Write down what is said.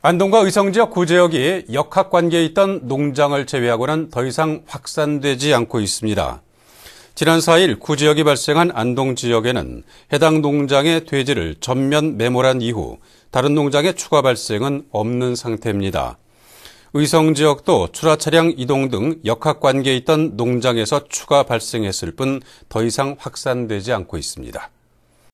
안동과 의성 지역 구제역이 역학 관계에 있던 농장을 제외하고는 더 이상 확산되지 않고 있습니다. 지난 4일 구지역이 발생한 안동 지역에는 해당 농장의 돼지를 전면 매몰한 이후 다른 농장의 추가 발생은 없는 상태입니다. 의성 지역도 출하 차량 이동 등 역학 관계에 있던 농장에서 추가 발생했을 뿐 더 이상 확산되지 않고 있습니다.